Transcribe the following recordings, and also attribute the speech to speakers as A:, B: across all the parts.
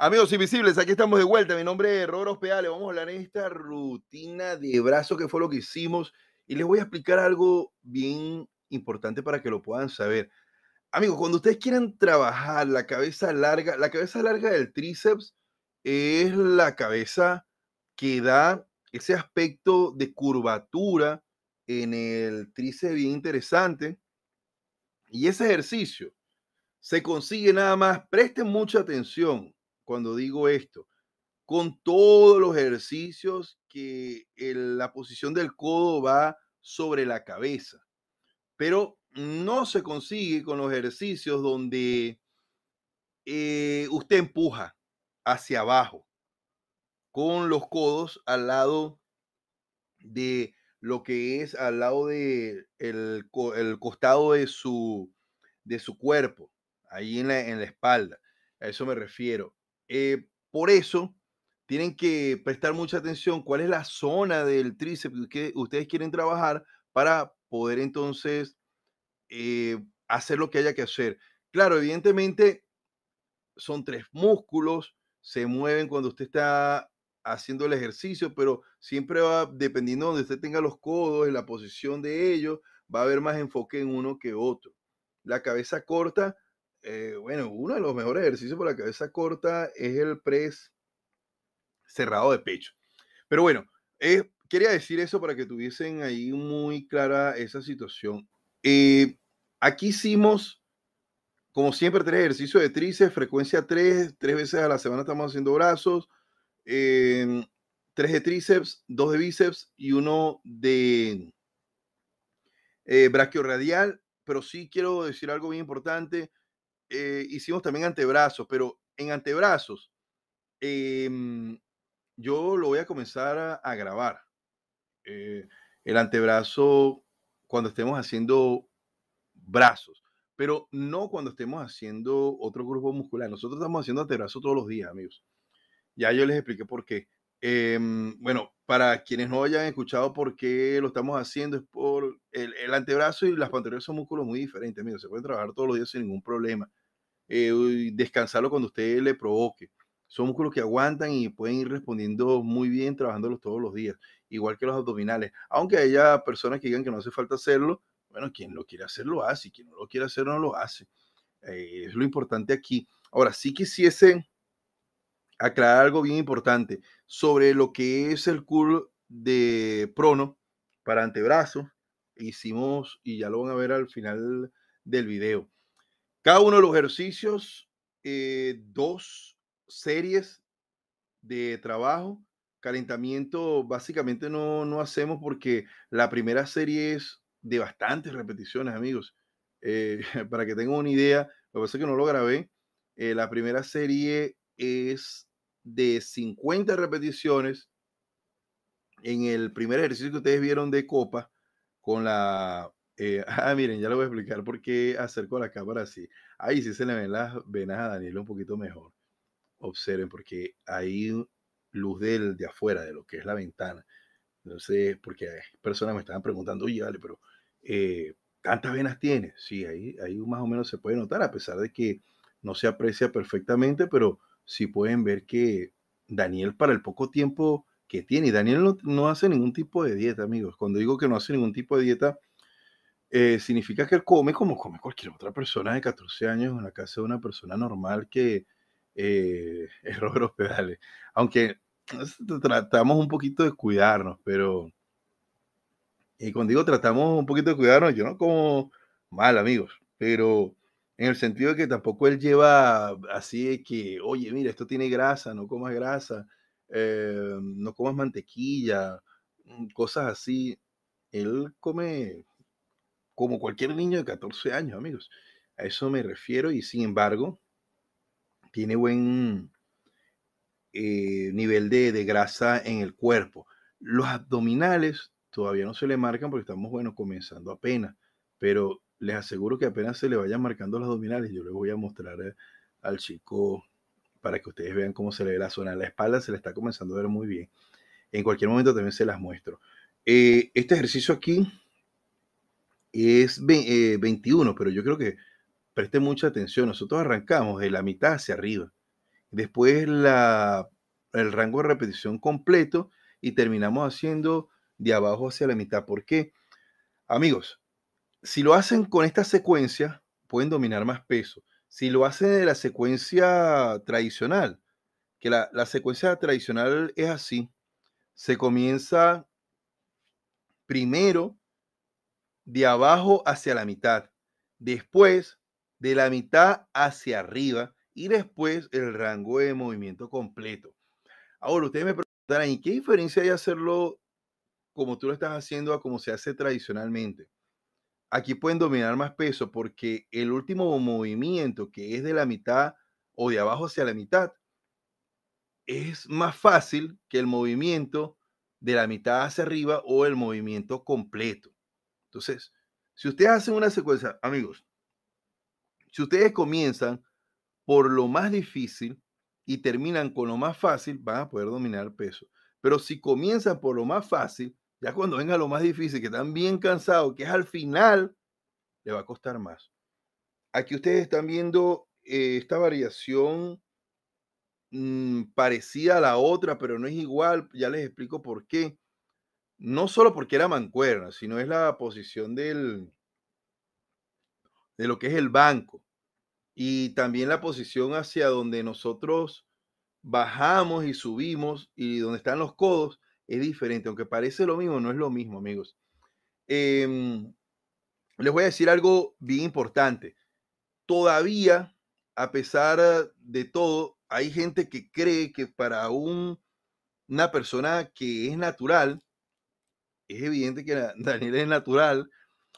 A: Amigos invisibles, aquí estamos de vuelta. Mi nombre es Roro Peale. Vamos a hablar de esta rutina de brazo que fue lo que hicimos y les voy a explicar algo bien importante para que lo puedan saber amigos, cuando ustedes quieren trabajar la cabeza larga, la cabeza larga del tríceps es la cabeza que da ese aspecto de curvatura en el tríceps bien interesante. Y ese ejercicio se consigue nada más, presten mucha atención cuando digo esto, con todos los ejercicios que la posición del codo va sobre la cabeza. Pero no se consigue con los ejercicios donde eh, usted empuja hacia abajo con los codos al lado de lo que es al lado de el, costado de su, de su cuerpo, ahí en la, en la espalda. A eso me refiero. Eh, por eso tienen que prestar mucha atención cuál es la zona del tríceps que ustedes quieren trabajar para poder entonces eh, hacer lo que haya que hacer. Claro, evidentemente son tres músculos, se mueven cuando usted está haciendo el ejercicio, pero siempre va, dependiendo de donde usted tenga los codos, en la posición de ellos, va a haber más enfoque en uno que otro. La cabeza corta, eh, bueno, uno de los mejores ejercicios para la cabeza corta es el press cerrado de pecho. Pero bueno, eh, quería decir eso para que tuviesen ahí muy clara esa situación. Aquí hicimos, como siempre, tres ejercicios de tríceps, frecuencia tres, tres veces a la semana estamos haciendo brazos, em, tres de tríceps, dos de bíceps y uno de eh, brachioradial. Pero sí quiero decir algo bien importante. Eh, hicimos también antebrazos, pero en antebrazos, em, yo lo voy a comenzar a, a grabar. Eh, el antebrazo, cuando estemos haciendo brazos, pero no cuando estemos haciendo otro grupo muscular. Nosotros estamos haciendo antebrazo todos los días, amigos. Ya yo les expliqué por qué. Em, bueno, para quienes no hayan escuchado por qué lo estamos haciendo, es por el, antebrazo y las pantorrillas son músculos muy diferentes, amigos. Se pueden trabajar todos los días sin ningún problema. Eh, descansarlo cuando usted le provoque. Son músculos que aguantan y pueden ir respondiendo muy bien trabajándolos todos los días, igual que los abdominales. Aunque haya personas que digan que no hace falta hacerlo, bueno, quien lo quiere hacer lo hace, y quien no lo quiere hacer no lo hace. Eh, es lo importante aquí. Ahora, sí quisiese aclarar algo bien importante sobre lo que es el curl de prono para antebrazo. Hicimos, y ya lo van a ver al final del video. Cada uno de los ejercicios, eh, dos series de trabajo. Calentamiento básicamente no, no hacemos porque la primera serie es de bastantes repeticiones, amigos. Eh, para que tengan una idea, lo que pasa es que no lo grabé. Eh, la primera serie es de 50 repeticiones. En el primer ejercicio que ustedes vieron de copa, con la... Eh, ah, miren, ya les voy a explicar por qué acerco la cámara así. Ahí sí se le ven las venas a Daniel un poquito mejor. Observen, porque hay luz del, de afuera, de lo que es la ventana. No sé, porque hay personas me estaban preguntando, oye, vale, pero eh, ¿tantas venas tiene? Sí, ahí, más o menos se puede notar, a pesar de que no se aprecia perfectamente, pero sí pueden ver que Daniel, para el poco tiempo que tiene, y Daniel no, hace ningún tipo de dieta, amigos. Cuando digo que no hace ningún tipo de dieta, eh, significa que él come como come cualquier otra persona de 14 años en la casa de una persona normal que eh, es Robert Aunque tratamos un poquito de cuidarnos, pero... Y cuando digo tratamos un poquito de cuidarnos, yo no como mal, amigos, pero en el sentido de que tampoco él lleva así de que, oye, mira, esto tiene grasa, no comas grasa, eh, no comas mantequilla, mm, cosas así. Él come como cualquier niño de 14 años, amigos. A eso me refiero y sin embargo, tiene buen, eh, nivel de, grasa en el cuerpo. Los abdominales todavía no se le marcan porque estamos, bueno, comenzando apenas, pero les aseguro que apenas se le vayan marcando los abdominales, yo les voy a mostrar eh, al chico para que ustedes vean cómo se le ve la zona. La espalda se le está comenzando a ver muy bien. En cualquier momento también se las muestro. Eh, este ejercicio aquí es 21, pero yo creo que presten mucha atención. Nosotros arrancamos de la mitad hacia arriba después el rango de repetición completo y terminamos haciendo de abajo hacia la mitad. ¿Por qué? Amigos, si lo hacen con esta secuencia, pueden dominar más peso. Si lo hacen de la secuencia tradicional, que la, la secuencia tradicional es así, se comienza primero de abajo hacia la mitad, después de la mitad hacia arriba, y después el rango de movimiento completo. Ahora, ustedes me preguntarán, ¿y qué diferencia hay hacerlo como tú lo estás haciendo a como se hace tradicionalmente? Aquí pueden dominar más peso porque el último movimiento, que es de la mitad o de abajo hacia la mitad, es más fácil que el movimiento de la mitad hacia arriba o el movimiento completo. Entonces, si ustedes hacen una secuencia, amigos, si ustedes comienzan por lo más difícil y terminan con lo más fácil, van a poder dominar peso. Pero si comienzan por lo más fácil, ya cuando venga lo más difícil, que están bien cansados, que es al final, le va a costar más. Aquí ustedes están viendo eh, esta variación mm, parecida a la otra, pero no es igual. Ya les explico por qué. No solo porque era mancuerna, sino es la posición del, de lo que es el banco y también la posición hacia donde nosotros bajamos y subimos y donde están los codos es diferente, aunque parece lo mismo, no es lo mismo, amigos. Em, les voy a decir algo bien importante. Todavía, a pesar de todo, hay gente que cree que para una persona que es natural, es evidente que Daniel es natural.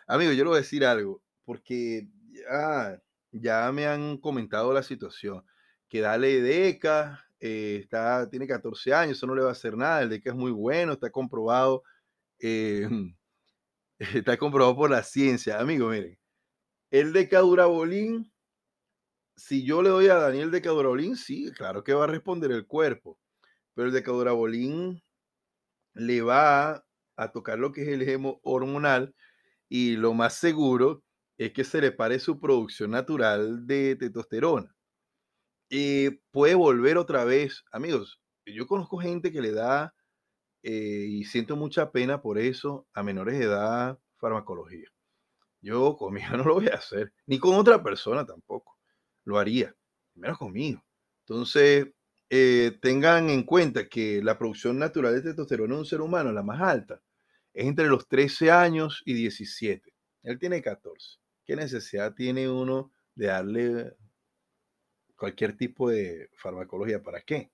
A: Amigo, yo le voy a decir algo, porque ah, ya me han comentado la situación, que dale Deca, eh, está, tiene 14 años, eso no le va a hacer nada, el Deca es muy bueno, está comprobado, eh, está comprobado por la ciencia, amigo, miren, el Deca Durabolín, si yo le doy a Daniel Deca Durabolín, sí, claro que va a responder el cuerpo, pero el Deca Durabolín le va a tocar lo que es el hemo hormonal y lo más seguro es que se le pare su producción natural de testosterona. Y eh, puede volver otra vez, amigos, yo conozco gente que le da, eh, y siento mucha pena por eso, a menores de edad farmacología. Yo conmigo no lo voy a hacer, ni con otra persona tampoco. Lo haría, menos conmigo. Entonces, eh, tengan en cuenta que la producción natural de testosterona en un ser humano, la más alta, es entre los 13 años y 17. Él tiene 14. ¿Qué necesidad tiene uno de darle cualquier tipo de farmacología? ¿Para qué?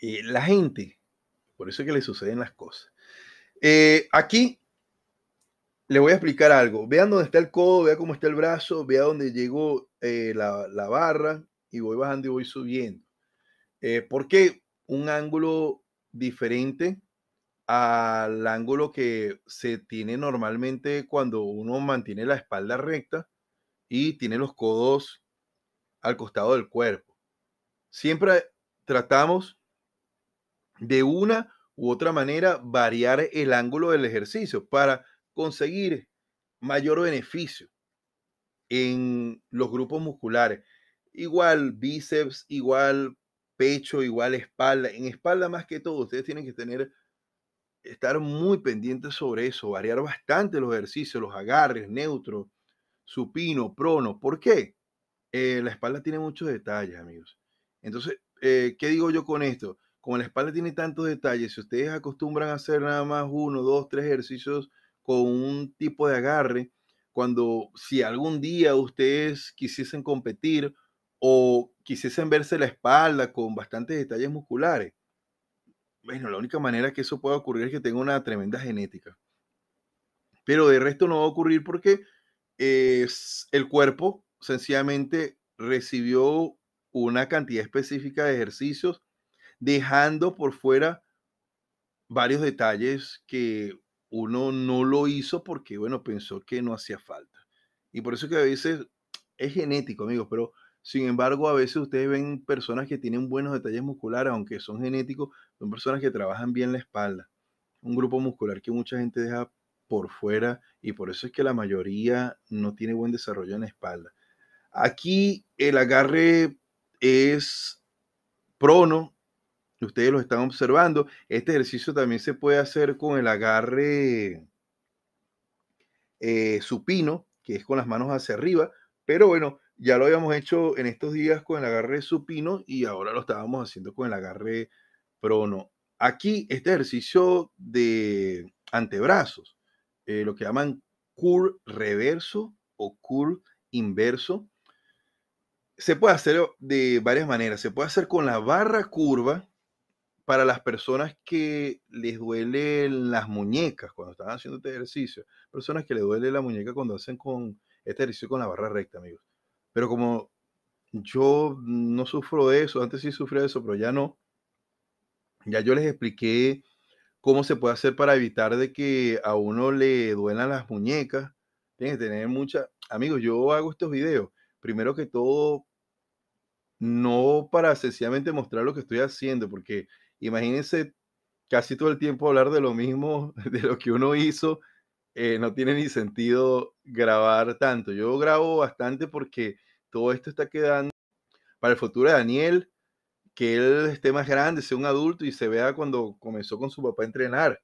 A: Y la gente, por eso es que le suceden las cosas. Eh, aquí le voy a explicar algo. Vean dónde está el codo, vean cómo está el brazo, vea dónde llegó eh, la, barra y voy bajando y voy subiendo. Eh, ¿Por qué un ángulo diferente al ángulo que se tiene normalmente cuando uno mantiene la espalda recta y tiene los codos al costado del cuerpo. Siempre tratamos de una u otra manera variar el ángulo del ejercicio para conseguir mayor beneficio en los grupos musculares. Igual bíceps, igual pecho, igual espalda. En espalda más que todo, ustedes tienen que tener estar muy pendientes sobre eso, variar bastante los ejercicios, los agarres, neutro, supino, prono. ¿Por qué? Eh, la espalda tiene muchos detalles, amigos. Entonces, eh, ¿qué digo yo con esto? Como la espalda tiene tantos detalles, si ustedes acostumbran a hacer nada más uno, dos, tres ejercicios con un tipo de agarre, cuando si algún día ustedes quisiesen competir o quisiesen verse la espalda con bastantes detalles musculares, bueno, la única manera que eso pueda ocurrir es que tenga una tremenda genética. Pero de resto no va a ocurrir porque es, eh, el cuerpo sencillamente recibió una cantidad específica de ejercicios, dejando por fuera varios detalles que uno no lo hizo porque, bueno, pensó que no hacía falta. Y por eso que a veces es genético, amigos, pero sin embargo, a veces ustedes ven personas que tienen buenos detalles musculares, aunque son genéticos, son personas que trabajan bien la espalda. Un grupo muscular que mucha gente deja por fuera y por eso es que la mayoría no tiene buen desarrollo en la espalda. Aquí el agarre es prono, ustedes lo están observando. Este ejercicio también se puede hacer con el agarre eh, supino, que es con las manos hacia arriba, pero bueno, ya lo habíamos hecho en estos días con el agarre supino y ahora lo estábamos haciendo con el agarre prono. Aquí este ejercicio de antebrazos, eh, lo que llaman curl reverso o curl inverso, se puede hacer de varias maneras. Se puede hacer con la barra curva para las personas que les duelen las muñecas cuando están haciendo este ejercicio. Personas que les duele la muñeca cuando hacen con este ejercicio con la barra recta, amigos. Pero como yo no sufro de eso, antes sí sufría de eso, pero ya no. Ya yo les expliqué cómo se puede hacer para evitar de que a uno le duelan las muñecas. tiene que tener mucha... Amigos, yo hago estos videos. Primero que todo, no para sencillamente mostrar lo que estoy haciendo, porque imagínense casi todo el tiempo hablar de lo mismo, de lo que uno hizo eh, no tiene ni sentido grabar tanto. Yo grabo bastante porque todo esto está quedando para el futuro de Daniel, que él esté más grande, sea un adulto y se vea cuando comenzó con su papá a entrenar.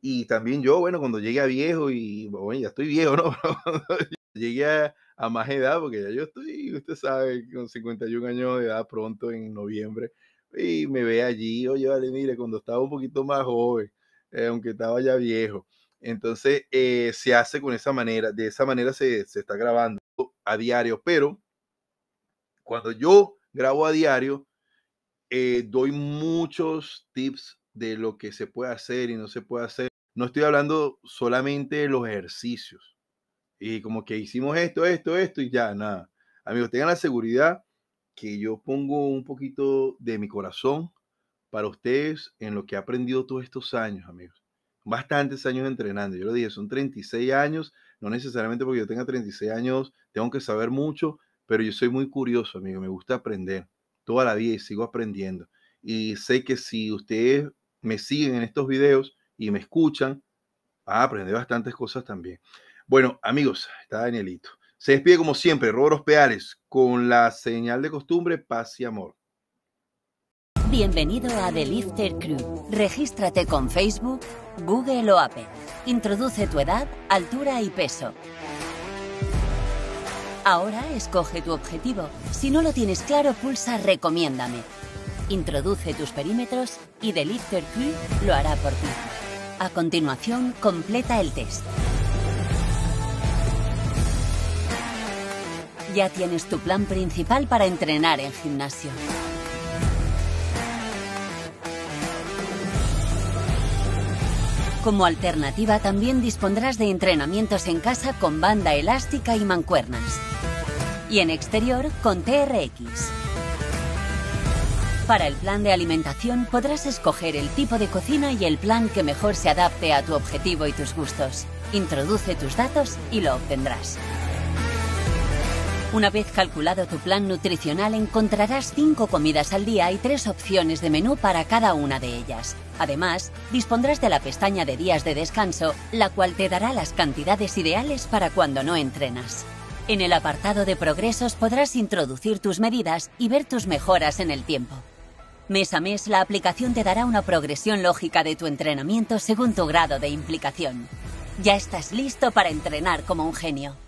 A: Y también yo, bueno, cuando llegue a viejo y, bueno, ya estoy viejo, ¿no? llegué a, más edad, porque ya yo estoy, usted sabe, con 51 años de edad pronto en noviembre, y me ve allí, oye, vale, mire, cuando estaba un poquito más joven, eh, aunque estaba ya viejo. Entonces eh, se hace con esa manera, de esa manera se, está grabando a diario, pero cuando yo grabo a diario, eh, doy muchos tips de lo que se puede hacer y no se puede hacer. No estoy hablando solamente de los ejercicios. Y como que hicimos esto, esto, esto y ya, nada. Amigos, tengan la seguridad que yo pongo un poquito de mi corazón para ustedes en lo que he aprendido todos estos años, amigos bastantes años entrenando. Yo lo dije, son 36 años, no necesariamente porque yo tenga 36 años, tengo que saber mucho, pero yo soy muy curioso, amigo, me gusta aprender toda la vida y sigo aprendiendo. Y sé que si ustedes me siguen en estos videos y me escuchan, van a aprender bastantes cosas también. Bueno, amigos, está Danielito. Se despide como siempre, roros peales, con la señal de costumbre, paz y amor.
B: Bienvenido a The Lifter Crew. Regístrate con Facebook, Google o Apple. Introduce tu edad, altura y peso. Ahora escoge tu objetivo. Si no lo tienes claro, pulsa Recomiéndame. Introduce tus perímetros y The Lifter Crew lo hará por ti. A continuación, completa el test. Ya tienes tu plan principal para entrenar en gimnasio. Como alternativa también dispondrás de entrenamientos en casa con banda elástica y mancuernas. Y en exterior con TRX. Para el plan de alimentación podrás escoger el tipo de cocina y el plan que mejor se adapte a tu objetivo y tus gustos. Introduce tus datos y lo obtendrás. Una vez calculado tu plan nutricional encontrarás 5 comidas al día y 3 opciones de menú para cada una de ellas. Además, dispondrás de la pestaña de días de descanso, la cual te dará las cantidades ideales para cuando no entrenas. En el apartado de progresos podrás introducir tus medidas y ver tus mejoras en el tiempo. Mes a mes, la aplicación te dará una progresión lógica de tu entrenamiento según tu grado de implicación. Ya estás listo para entrenar como un genio.